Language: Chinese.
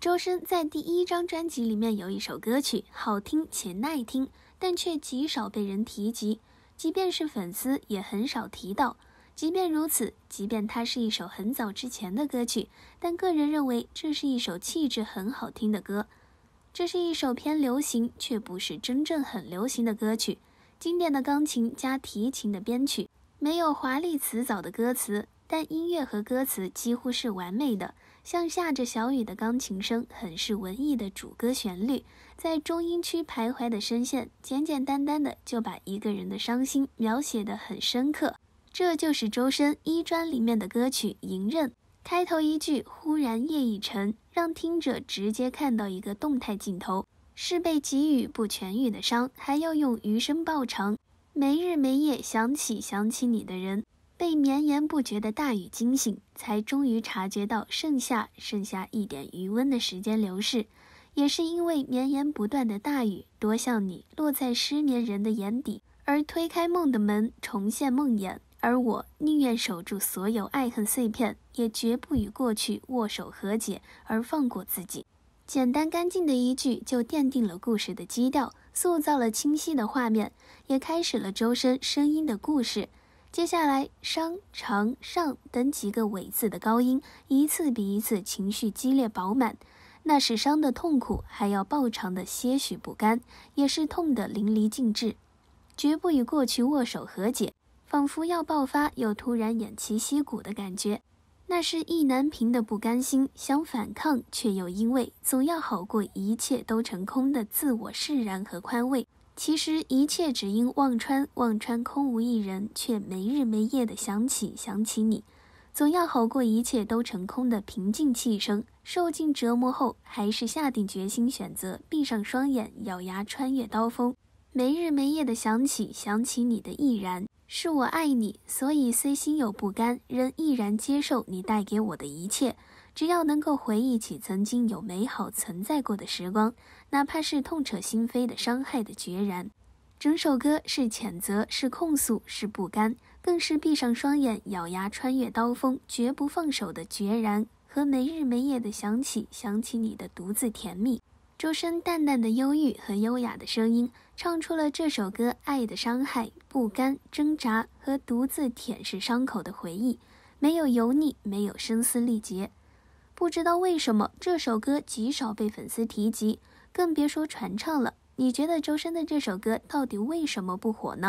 周深在第一张专辑里面有一首歌曲，好听且耐听，但却极少被人提及，即便是粉丝也很少提到。即便如此，即便它是一首很早之前的歌曲，但个人认为这是一首气质很好听的歌。这是一首偏流行却不是真正很流行的歌曲，经典的钢琴加提琴的编曲，没有华丽辞藻的歌词。但音乐和歌词几乎是完美的，像下着小雨的钢琴声，很是文艺的主歌旋律，在中音区徘徊的声线，简简单单的就把一个人的伤心描写得很深刻。这就是周深一专里面的歌曲《迎刃》，开头一句“忽然夜已沉”，让听者直接看到一个动态镜头，是被给予不痊愈的伤，还要用余生报偿，没日没夜想起想起你的人。被绵延不绝的大雨惊醒，才终于察觉到盛夏剩下一点余温的时间流逝。也是因为绵延不断的大雨，多像你落在失眠人的眼底，而推开梦的门，重现梦魇。而我宁愿守住所有爱恨碎片，也绝不与过去握手和解，而放过自己。简单干净的一句，就奠定了故事的基调，塑造了清晰的画面，也开始了周深声音的故事。接下来，伤、长、上等几个尾字的高音，一次比一次情绪激烈饱满。那是伤的痛苦，还要爆长的些许不甘，也是痛得淋漓尽致。绝不与过去握手和解，仿佛要爆发又突然偃旗息鼓的感觉。那是意难平的不甘心，想反抗却又因为总要好过一切都成空的自我释然和宽慰。其实一切只因忘川，忘川空无一人，却没日没夜的想起，想起你，总要好过一切都成空的平静气声。受尽折磨后，还是下定决心选择闭上双眼，咬牙穿越刀锋，没日没夜的想起，想起你的毅然，是我爱你，所以虽心有不甘，仍毅然接受你带给我的一切。只要能够回忆起曾经有美好存在过的时光，哪怕是痛彻心扉的伤害的决然，整首歌是谴责，是控诉，是不甘，更是闭上双眼，咬牙穿越刀锋，绝不放手的决然和没日没夜的想起想起你的独自甜蜜。周深淡淡的忧郁和优雅的声音，唱出了这首歌爱的伤害、不甘、挣扎和独自舔舐伤口的回忆，没有油腻，没有声嘶力竭。不知道为什么这首歌极少被粉丝提及，更别说传唱了。你觉得周深的这首歌到底为什么不火呢？